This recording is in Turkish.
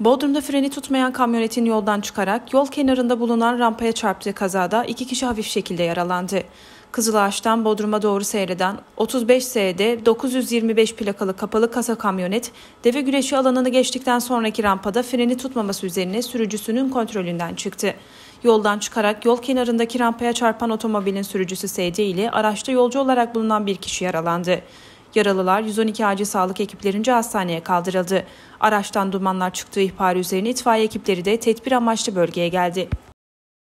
Bodrum'da freni tutmayan kamyonetin yoldan çıkarak yol kenarında bulunan rampaya çarptığı kazada iki kişi hafif şekilde yaralandı. Kızılağaç'tan Bodrum'a doğru seyreden 35 SD 925 plakalı kapalı kasa kamyonet, deve güreşi alanını geçtikten sonraki rampada freni tutmaması üzerine sürücüsünün kontrolünden çıktı. Yoldan çıkarak yol kenarındaki rampaya çarpan otomobilin sürücüsü SD ile araçta yolcu olarak bulunan bir kişi yaralandı. Yaralılar 112 acil sağlık ekiplerince hastaneye kaldırıldı. Araçtan dumanlar çıktığı ihbarı üzerine itfaiye ekipleri de tedbir amaçlı bölgeye geldi.